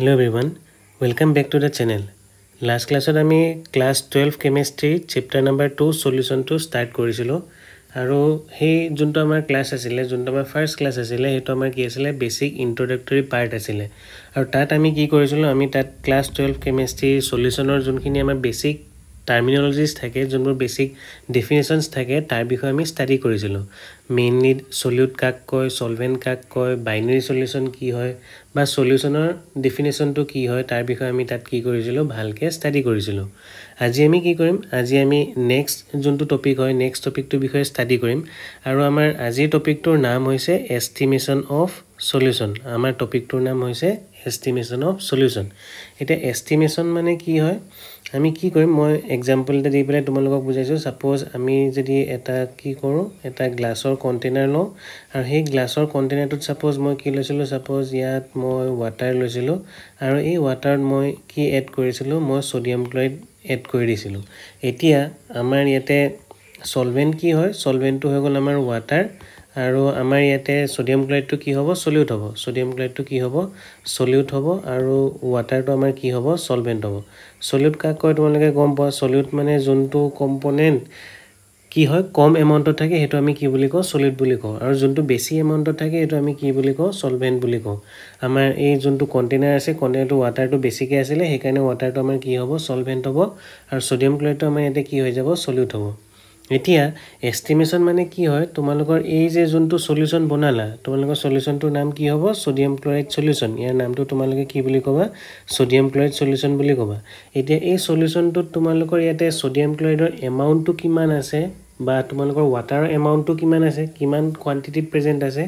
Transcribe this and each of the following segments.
hello' everyone welcome back to the channel last ক্লাছত আমি class twelve chemistry chapter number two চলিউশ্যনটো start কৰিছিলোঁ আৰু সেই যোনটো আমাৰ ক্লাছ আছিলে যোনটো আমাৰ ফাৰ্ষ্ট ক্লাছ আছিলে সেইটো আমাৰ কি আছিলে বেছিক ইণ্ট্ৰডাক্টৰী পাৰ্ট আছিলে আৰু তাত আমি কি কৰিছিলোঁ আমি তাত ক্লাছ টুৱেলভ কেমেষ্ট্ৰি চলিউশ্যনৰ যোনখিনি আমাৰ বেছিক টাৰ্মিনলজিছ থাকে যোনবোৰ বেছিক ডেফিনেশ্যনছ থাকে তাৰ বিষয়ে আমি ষ্টাডি কৰিছিলোঁ মেইনলি চলিউট কাক কয় চলভেণ্ট কাক কয় বাইনেৰী চলিউশ্যন কি হয় বা চলিউশ্যনৰ ডেফিনেশ্যনটো কি হয় তাৰ বিষয়ে আমি তাত কি কৰিছিলোঁ ভালকৈ ষ্টাডি কৰিছিলোঁ আজি আমি কি কৰিম আজি আমি নেক্সট যোনটো টপিক হয় নেক্সট টপিকটোৰ বিষয়ে ষ্টাডি কৰিম আৰু আমাৰ আজিৰ টপিকটোৰ নাম হৈছে এষ্টিমেশ্যন অফ চলিউশ্যন আমাৰ টপিকটোৰ নাম হৈছে এষ্টিমেশ্যন অফ চলিউশ্যন এতিয়া এষ্টিমেশ্যন মানে কি হয় আমি কি কৰিম মই এক্সাম্পল এটা দি পেলাই তোমালোকক বুজাইছোঁ ছাপ'জ আমি যদি এটা কি কৰোঁ এটা গ্লাছৰ কণ্টেইনাৰ লওঁ আৰু সেই গ্লাছৰ কণ্টেইনাৰটোত ছাপ'জ মই কি লৈছিলোঁ ছাপ'জ ইয়াত মই ৱাটাৰ লৈছিলোঁ আৰু এই ৱাটাৰত মই কি এড কৰিছিলোঁ মই ছ'ডিয়াম ক্লৰাইড এড কৰি দিছিলোঁ এতিয়া আমাৰ ইয়াতে চলভেণ্ট কি হয় চলভেণ্টটো হৈ গ'ল আমাৰ ৱাটাৰ আৰু আমাৰ ইয়াতে ছ'ডিয়াম ক্লাইডটো কি হ'ব চলিউট হ'ব ছ'ডিয়াম ক্লাইডটো কি হ'ব চলিউট হ'ব আৰু ৱাটাৰটো আমাৰ কি হ'ব চলভেণ্ট হ'ব চলিউট কাক কয় তোমালোকে গম পোৱা চলিউট মানে যোনটো কম্পনেণ্ট কি হয় কম এমাউণ্টত থাকে সেইটো আমি কি বুলি কওঁ চলিউট বুলি কওঁ আৰু যোনটো বেছি এমাউণ্টত থাকে সেইটো আমি কি বুলি কওঁ চলভেণ্ট বুলি কওঁ আমাৰ এই যোনটো কণ্টেইনাৰ আছে কণ্টেইনাৰটো ৱাটাৰটো বেছিকৈ আছিলে সেইকাৰণে ৱাটাৰটো আমাৰ কি হ'ব চলভেণ্ট হ'ব আৰু ছ'ডিয়াম ক্লৰাইডটো আমাৰ ইয়াতে কি হৈ যাব চলিউট হ'ব এতিয়া এষ্টিমেশ্যন মানে কি হয় তোমালোকৰ এই যে যোনটো চলিউশ্যন বনালা তোমালোকৰ চলিউশ্যনটোৰ নাম কি হ'ব ছ'ডিয়াম ক্ল'ৰাইড চলিউশ্যন ইয়াৰ নামটো তোমালোকে কি বুলি ক'বা ছ'ডিয়াম ক্ল'ৰাইড চলিউশ্যন বুলি ক'বা এতিয়া এই চলিউশ্যনটোত তোমালোকৰ ইয়াতে ছ'ডিয়াম ক্ল'ৰাইডৰ এমাউণ্টটো কিমান আছে বা তোমালোকৰ ৱাটাৰৰ এমাউণ্টটো কিমান আছে কিমান কোৱান্টিটিত প্ৰেজেণ্ট আছে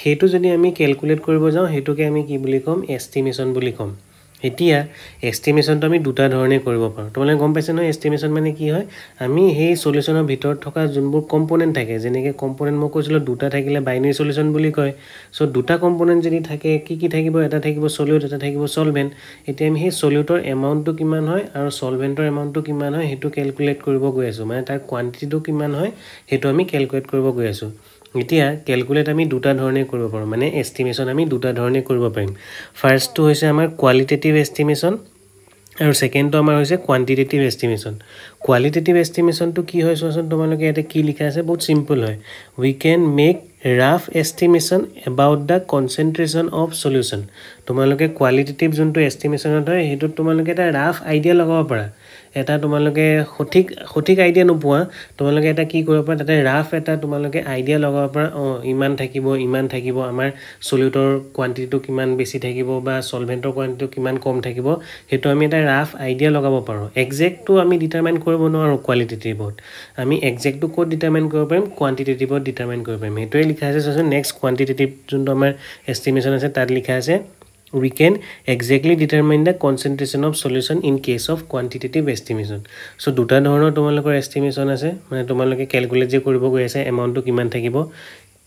সেইটো যদি আমি কেলকুলেট কৰিব যাওঁ সেইটোকে আমি কি বুলি ক'ম এষ্টিমেশ্যন বুলি ক'ম এতিয়া এষ্টিমেশ্যনটো আমি দুটা ধৰণে কৰিব পাৰোঁ তোমালোকে গম পাইছা নহয় এষ্টিমেশ্যন মানে কি হয় আমি সেই চলিউশ্যনৰ ভিতৰত থকা যোনবোৰ কম্পনেণ্ট থাকে যেনেকৈ কম্পনেণ্ট মই কৈছিলোঁ দুটা থাকিলে বাইনেৰী চলিউশ্যন বুলি কয় চ' দুটা কম্পনেণ্ট যদি থাকে কি কি থাকিব এটা থাকিব চলিউট এটা থাকিব চলভেণ্ট এতিয়া আমি সেই চলিউটৰ এমাউণ্টটো কিমান হয় আৰু চলভেণ্টৰ এমাউণ্টটো কিমান হয় সেইটো কেলকুলেট কৰিব গৈ আছোঁ মানে তাৰ কোৱান্টিটিটো কিমান হয় সেইটো আমি কেলকুলেট কৰিব গৈ আছোঁ এতিয়া কেলকুলেট আমি দুটা ধৰণে কৰিব পাৰোঁ মানে এষ্টিমেশ্যন আমি দুটা ধৰণে কৰিব পাৰিম ফাৰ্ষ্টটো হৈছে আমাৰ কোৱালিটেটিভ এষ্টিমেশ্যন আৰু ছেকেণ্ডটো আমাৰ হৈছে কোৱান্টিটেটিভ এষ্টিমেশ্যন কোৱালিটেটিভ এষ্টিমেশ্যনটো কি হয় চোৱাচোন তোমালোকে ইয়াতে কি লিখা আছে বহুত চিম্পল হয় we can make rough estimation about the concentration of solution তোমালোকে কোৱালিটেটিভ যোনটো এষ্টিমেশ্যনত হয় সেইটোত তোমালোকে এটা ৰাফ আইডিয়া লগাব পাৰা এটা তোমালোকে সঠিক সঠিক আইডিয়া নোপোৱা তোমালোকে এটা কি কৰিব পাৰা তাতে ৰাফ এটা তোমালোকে আইডিয়া লগাব পাৰা অঁ ইমান থাকিব ইমান থাকিব আমাৰ চলিউটৰ কোৱান্টিটিটো কিমান বেছি থাকিব বা চলভেণ্টৰ কোৱান্টিটিটো কিমান কম থাকিব সেইটো আমি এটা ৰাফ আইডিয়া লগাব পাৰোঁ একজেক্টটো আমি ডিটাৰমাইন কৰিব কৰিব নোৱাৰোঁ কোৱালিটেটিভত আমি একজেক্টটো ক'ত ডিটাৰমাইন কৰিব পাৰিম কোৱান্টিটেটিভত ডিটাৰমাইন কৰিব পাৰিম সেইটোৱে লিখা আছে চাওঁচোন নেক্সট কোৱান্টিটেটিভ যোনটো আমাৰ এষ্টিমেশ্যন আছে তাত লিখা আছে we can exactly determine the concentration of solution in case of quantitative estimation so' দুটা ধৰণৰ তোমালোকৰ এষ্টিমেশ্যন আছে মানে তোমালোকে কেলকুলেট যে কৰিব গৈ আছে এমাউণ্টটো কিমান থাকিব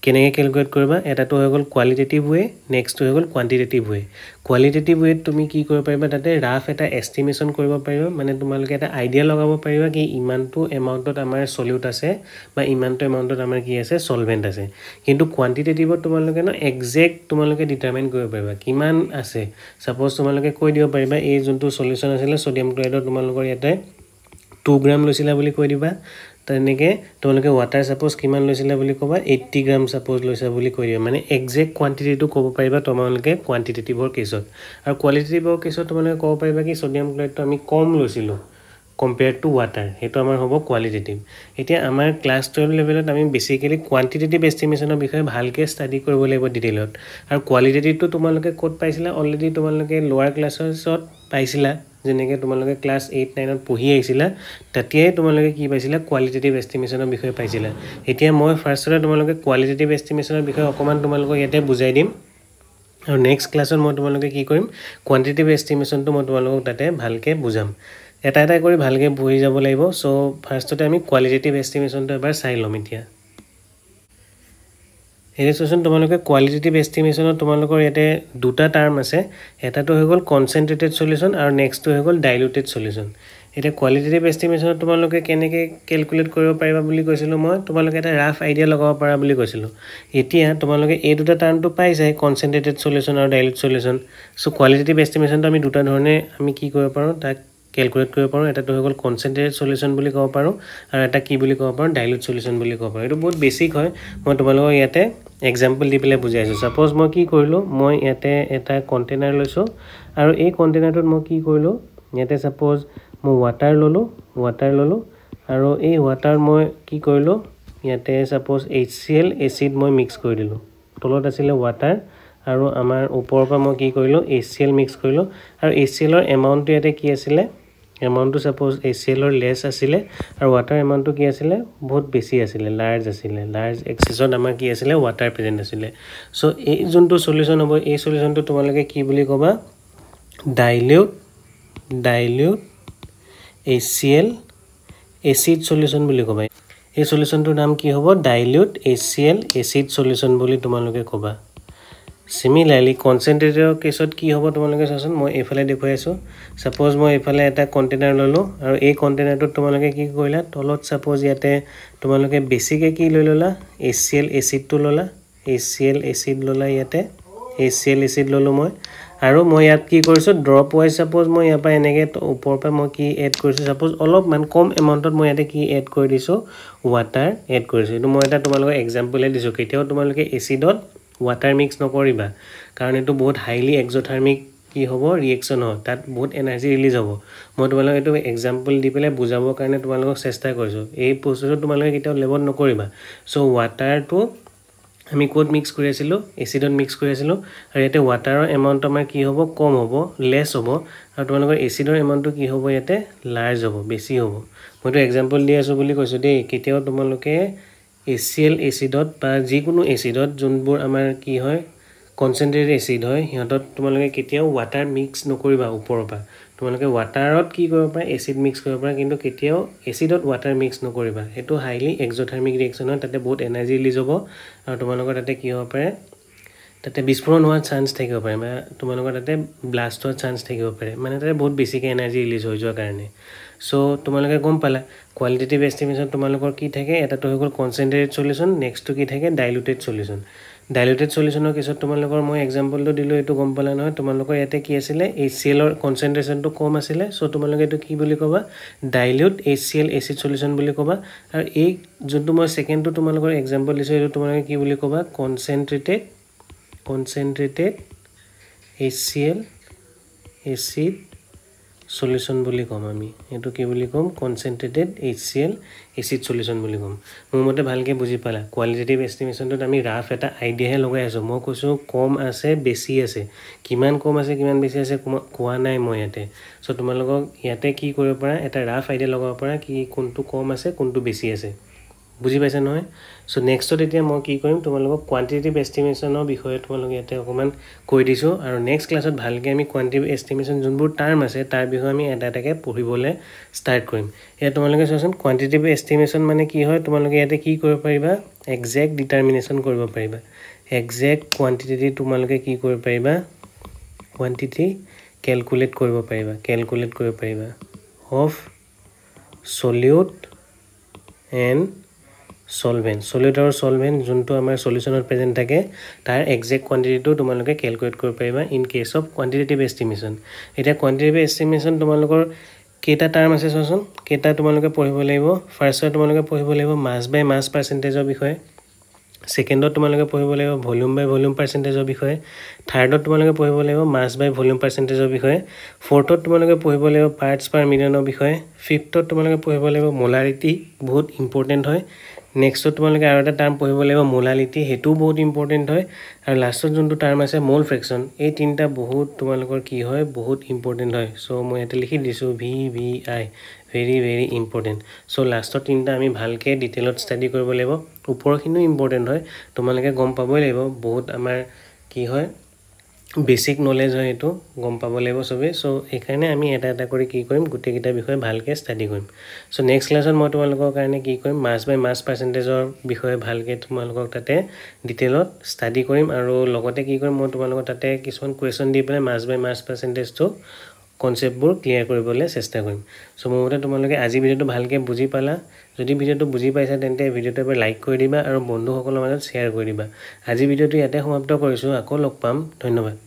কেনেকৈ কেলকুলেট কৰিবা এটাটো হৈ গ'ল কোৱালিটেটিভ ৱে নেক্সটটো হৈ গ'ল কোৱান্টিটেটিভ ৱে কোৱালিটেটিভ ৱেত তুমি কি কৰিব পাৰিবা তাতে ৰাফ এটা এষ্টিমেশ্যন কৰিব পাৰিবা মানে তোমালোকে এটা আইডিয়া লগাব পাৰিবা কি ইমানটো এমাউণ্টত আমাৰ চলিউট আছে বা ইমানটো এমাউণ্টত আমাৰ কি আছে চলভেণ্ট আছে কিন্তু কোৱান্টিটেটিভত তোমালোকে ন একজেক্ট তোমালোকে ডিটাৰমাইন কৰিব পাৰিবা কিমান আছে ছাপ'জ তোমালোকে কৈ দিব পাৰিবা এই যোনটো চলিউশ্যন আছিলে ছ'ডিয়াম ক্লৰাইডৰ তোমালোকৰ ইয়াতে টু গ্ৰাম লৈছিলা বুলি কৈ দিবা তেনেকৈ তোমালোকে ৱাটাৰ ছাপোজ কিমান লৈছিলা বুলি ক'বা এইট্টি গ্ৰাম ছাপোজ লৈছা বুলি কৈ দিয়া মানে একজেক্ট কোৱাণ্টিটিটো ক'ব পাৰিবা তোমালোকে কোৱান্টিটেটিভৰ কেছত আৰু কোৱালিটেটিভৰ কেছত তোমালোকে ক'ব পাৰিবা কি ছ'ডিয়াম ক্লৰাইডটো আমি কম লৈছিলোঁ কম্পেয়াৰ টু ৱাটাৰ সেইটো আমাৰ হ'ব কোৱালিটেটিভ এতিয়া আমাৰ ক্লাছ টুৱেলভ লেভেলত আমি বেছিকেলি কোৱাণ্টিটেটিভ এষ্টিমেশ্যনৰ বিষয়ে ভালকৈ ষ্টাডি কৰিব লাগিব ডিটেইলত আৰু কোৱালিটেটিভটো তোমালোকে ক'ত পাইছিলা অলৰেডি তোমালোকে লোৱাৰ ক্লাছত পাইছিলা যেনেকৈ তোমালোকে ক্লাছ এইট নাইনত পঢ়ি আহিছিলা তেতিয়াই তোমালোকে কি পাইছিলা কোৱালিটেটিভ এষ্টিমেশ্যনৰ বিষয়ে পাইছিলা এতিয়া মই ফাৰ্ষ্টতে তোমালোকে কোৱালিটেটিভ এষ্টিমেশ্যনৰ বিষয়ে অকণমান তোমালোকক ইয়াতে বুজাই দিম আৰু নেক্সট ক্লাছত মই তোমালোকে কি কৰিম কোৱান্টিটিভ এষ্টিমেশ্যনটো মই তোমালোকক তাতে ভালকৈ বুজাম এটা এটা কৰি ভালকৈ বুজি যাব লাগিব চ' ফাৰ্ষ্টতে আমি কোৱালিটেটিভ এষ্টিমেশ্যনটো এবাৰ চাই ল'ম এতিয়া নেক্সট কুৱেশ্যন তোমালোকে কোৱালিটেটিভ এষ্টিমেশ্যনত তোমালোকৰ ইয়াতে দুটা টাৰ্ম আছে এটাটো হৈ গ'ল কনচেনট্ৰেটেড চলিউশ্যন আৰু নেক্সটটো হৈ গ'ল ডাইলুটেড চলিউশ্যন এতিয়া কোৱালিটেটিভ এষ্টিমেশ্যনত তোমালোকে কেনেকৈ কেলকুলেট কৰিব পাৰিবা বুলি কৈছিলোঁ মই তোমালোকে এটা ৰাফ আইডিয়া লগাব পাৰা বুলি কৈছিলোঁ এতিয়া তোমালোকে এই দুটা টাৰ্মটো পাই যায় কনচেনট্ৰেটেড চলিউশ্যন আৰু ডাইলুট চলিউশ্যন চ' কোৱালিটেটিভ এষ্টিমেশ্যনটো আমি দুটা ধৰণে আমি কি কৰিব পাৰোঁ তাক কেলকুলেট কৰিব পাৰোঁ এটাটো হৈ গ'ল কনচেনট্ৰেট চলিউশ্যন বুলি ক'ব পাৰোঁ আৰু এটা কি বুলি ক'ব পাৰোঁ ডাইলুট চলিউশ্যন বুলি ক'ব পাৰোঁ এইটো বহুত বেছিক হয় মই তোমালোকক ইয়াতে এক্সাম্পল দি পেলাই বুজাই আছোঁ ছাপ'জ মই কি কৰিলোঁ মই ইয়াতে এটা কণ্টেইনাৰ লৈছোঁ আৰু এই কণ্টেইনাৰটোত মই কি কৰিলোঁ ইয়াতে ছাপ'জ মই ৱাটাৰ ল'লোঁ ৱাটাৰ ল'লোঁ আৰু এই ৱাটাৰ মই কি কৰিলোঁ ইয়াতে suppose H C L acid মই মিক্স কৰি দিলোঁ তলত আছিলে ৱাটাৰ আৰু আমাৰ ওপৰৰ পৰা মই কি কৰিলোঁ এইচ চি এল মিক্স কৰিলোঁ আৰু এইচ চি এলৰ এমাউণ্টটো ইয়াতে কি আছিলে এমাউণ্টটো ছাপ'জ এ চি এলৰ লেছ আছিলে আৰু ৱাটাৰ এমাউণ্টটো কি আছিলে বহুত বেছি আছিলে লাৰ্জ আছিলে লাৰ্জ এক্সেছত আমাৰ কি আছিলে ৱাটাৰ প্ৰেজেণ্ট আছিলে চ' এই যোনটো চলিউশ্যন হ'ব এই চলিউশ্যনটো তোমালোকে কি বুলি ক'বা dilute dilute A C L acid solution বুলি ক'বা এই চলিউশ্যনটোৰ নাম কি হ'ব dilute A C L acid solution বুলি তোমালোকে ক'বা চিমিলাৰলি কনচেনট্ৰেটৰ কেছত কি হ'ব তোমালোকে চোৱাচোন মই এইফালে দেখুৱাই আছোঁ ছাপ'জ মই এইফালে এটা কণ্টেইনাৰ ল'লোঁ আৰু এই কণ্টেইনাৰটোত তোমালোকে কি কৰিলা তলত ছাপ'জ ইয়াতে তোমালোকে বেছিকৈ কি লৈ ল'লা এইচ চি এল এচিডটো ল'লা এইচ চি এল এচিড ল'লা ইয়াতে এইচ চি এল এচিড ল'লোঁ মই আৰু মই ইয়াত কি কৰিছোঁ ড্ৰপ ৱাইজ ছাপ'জ মই ইয়াৰ পৰা এনেকৈ ওপৰৰ পৰা মই কি এড কৰিছোঁ ছাপ'জ অলপমান কম এমাউণ্টত মই ইয়াতে কি এড কৰি দিছোঁ ৱাটাৰ এড কৰিছোঁ এইটো মই এটা তোমালোকক এক্সাম্পলহে দিছোঁ কেতিয়াও তোমালোকে এচিডত ৱাটাৰ মিক্স নকৰিবা কাৰণ এইটো বহুত হাইলি এক্সথাৰ্মিক কি হ'ব ৰিয়েকশ্যন হ'ব তাত বহুত এনাৰ্জি ৰিলিজ হ'ব মই তোমালোকক এইটো এক্সাম্পল দি পেলাই বুজাবৰ কাৰণে তোমালোকক চেষ্টা কৰিছোঁ এই প্ৰচেছটো তোমালোকে কেতিয়াও লেবত নকৰিবা চ' ৱাটাৰটো আমি ক'ত মিক্স কৰি আছিলোঁ এচিডত মিক্স কৰি আছিলোঁ আৰু ইয়াতে ৱাটাৰৰ এমাউণ্ট আমাৰ কি হ'ব কম হ'ব লেছ হ'ব আৰু তোমালোকৰ এচিডৰ এমাউণ্টটো কি হ'ব ইয়াতে লাৰ্জ হ'ব বেছি হ'ব মইতো এক্সাম্পল দি আছোঁ বুলি কৈছোঁ দেই কেতিয়াও তোমালোকে এ চি এল এচিডত বা যিকোনো এচিডত যোনবোৰ আমাৰ কি হয় কনচেনট্ৰেট এচিড হয় সিহঁতত তোমালোকে কেতিয়াও ৱাটাৰ মিক্স নকৰিবা ওপৰৰ পৰা তোমালোকে ৱাটাৰত কি কৰিব পাৰা এচিড মিক্স কৰিব পাৰা কিন্তু কেতিয়াও এচিডত ৱাটাৰ মিক্স নকৰিবা সেইটো হাইলি এক্সথাৰ্মিক ৰিয়েকশ্যন হয় তাতে বহুত এনাৰ্জি ৰিলিজ হ'ব আৰু তোমালোকৰ তাতে কি হ'ব পাৰে তাতে বিস্ফোৰণ হোৱাৰ চান্স থাকিব পাৰে বা তোমালোকৰ তাতে ব্লাষ্ট হোৱাৰ চান্স থাকিব পাৰে মানে তাতে বহুত বেছিকৈ এনাৰ্জি ৰিলিজ হৈ যোৱাৰ কাৰণে চ' তোমালোকে গম পালা কোৱালিটেটিভ এষ্টিমেশ্যন তোমালোকৰ কি থাকে এটাটো হৈ গ'ল কনচেনট্ৰেটেড চলিউশ্যন নেক্সটটো কি থাকে ডাইলুটেড চলিউশ্যন ডাইলুটেড চলিউশ্যনৰ কেছত তোমালোকৰ মই এক্সাম্পলটো দিলোঁ এইটো গম পালা নহয় তোমালোকৰ ইয়াতে কি আছিলে এইচ চি এলৰ কনচেনট্ৰেশ্যনটো কম আছিলে চ' তোমালোকে এইটো কি বুলি ক'বা dilute H C L acid solution বুলি ক'বা আৰু এই যোনটো মই ছেকেণ্ডটো তোমালোকৰ এক্সাম্পল দিছোঁ এইটো তোমালোকে কি বুলি ক'বা concentrated concentrated H C L acid solution বুলি ক'ম আমি এইটো কি বুলি ক'ম concentrated H C L acid solution বুলি ক'ম মোৰ মতে ভালকৈ বুজি পালা কোৱালিটেটিভ এষ্টিমেশ্যনটোত আমি ৰাফ এটা আইডিয়াহে লগাই আছোঁ মই কৈছোঁ কম আছে বেছি আছে কিমান কম আছে কিমান বেছি আছে কোৱা নাই মই ইয়াতে চ' তোমালোকক ইয়াতে কি কৰিব পাৰা এটা ৰাফ আইডিয়া লগাব পাৰা কি কোনটো কম আছে কোনটো বেছি আছে বুজি পাইছে নহয় চ' নেক্সটত এতিয়া মই কি কৰিম তোমালোকক কোৱাণ্টিটেটিভ এষ্টিমেশ্যনৰ বিষয়ে তোমালোকে ইয়াতে অকণমান কৈ দিছোঁ আৰু নেক্সট ক্লাছত ভালকৈ আমি কোৱাণ্টিটিভ এষ্টিমেশ্যন যোনবোৰ টাৰ্ম আছে তাৰ বিষয়ে আমি এটা এটাকৈ পঢ়িবলৈ ষ্টাৰ্ট কৰিম এতিয়া তোমালোকে চোৱাচোন কোৱাণ্টিটিভ এষ্টিমেশ্যন মানে কি হয় তোমালোকে ইয়াতে কি কৰিব পাৰিবা একজেক্ট ডিটাৰমিনেশ্যন কৰিব পাৰিবা একজেক্ট কোৱাণ্টিটিটি তোমালোকে কি কৰিব পাৰিবা কোৱাণ্টিটি কেলকুলেট কৰিব পাৰিবা কেলকুলেট কৰিব পাৰিবা of solute and solvent solid আৰু চলভেণ্ট যোনটো আমাৰ চলিউশ্যনত প্ৰেজেণ্ট থাকে তাৰ একজেক্ট কোৱাণ্টিটিটো তোমালোকে কেলকুলেট কৰিব পাৰিবা in case of quantitative estimation এতিয়া কোৱাণ্টিটেটিভ এষ্টিমেশ্যন তোমালোকৰ কেইটা টাৰ্ম আছে চোৱাচোন কেইটা তোমালোকে পঢ়িব লাগিব ফাৰ্ষ্টত তোমালোকে পঢ়িব লাগিব মাছ বাই মাছ পাৰ্চেণ্টেজৰ বিষয়ে ছেকেণ্ডত তোমালোকে পঢ়িব লাগিব ভলিউম বাই ভলিউম পাৰ্চেণ্টেজৰ বিষয়ে থাৰ্ডত তোমালোকে পঢ়িব লাগিব মাছ বাই ভলিউম পাৰ্চেণ্টেজৰ বিষয়ে ফ'ৰ্থত তোমালোকে পঢ়িব লাগিব পাৰ্টছ পাৰ মিলিয়নৰ বিষয়ে ফিফ্থত তোমালোকে পঢ়িব লাগিব মলাৰিটি বহুত ইম্পৰ্টেণ্ট হয় নেক্সটত তোমালোকে আৰু এটা টাৰ্ম পঢ়িব লাগিব মোলালিটি সেইটোও বহুত ইম্পৰ্টেণ্ট হয় আৰু লাষ্টত যোনটো টাৰ্ম আছে মোল ফ্ৰেকশ্যন এই তিনিটা বহুত তোমালোকৰ কি হয় বহুত ইম্পৰ্টেণ্ট হয় চ' মই ইয়াতে লিখি দিছোঁ V V I very very important so' লাষ্টত তিনিটা আমি ভালকৈ ডিটেইলত ষ্টাডি কৰিব লাগিব ওপৰৰখিনিও ইম্পৰ্টেণ্ট হয় তোমালোকে গম পাবই লাগিব বহুত আমাৰ কি হয় বেচিক নলেজ হয় এইটো গম পাব লাগিব চবেই চ' সেইকাৰণে আমি এটা এটা কৰি কি কৰিম গোটেইকেইটা বিষয়ে ভালকৈ ষ্টাডি কৰিম চ' নেক্সট ক্লাছত মই তোমালোকৰ কাৰণে কি কৰিম মাছ বাই মাছ পাৰ্চেণ্টেজৰ বিষয়ে ভালকৈ তোমালোকক তাতে ডিটেইলত ষ্টাডি কৰিম আৰু লগতে কি কৰিম মই তোমালোকক তাতে কিছুমান কুৱেশ্যন দি পেলাই মাছ বাই মাছ পাৰ্চেণ্টেজটো কনচেপ্টবোৰ ক্লিয়াৰ কৰিবলৈ চেষ্টা কৰিম চ' মোৰ মতে তোমালোকে আজি ভিডিঅ'টো ভালকৈ বুজি পালা যদি ভিডিঅ'টো বুজি পাইছা তেন্তে ভিডিঅ'টো এবাৰ লাইক কৰি দিবা আৰু বন্ধুসকলৰ মাজত শ্বেয়াৰ কৰি দিবা আজি ভিডিঅ'টো ইয়াতে সমাপ্ত কৰিছোঁ আকৌ লগ পাম ধন্যবাদ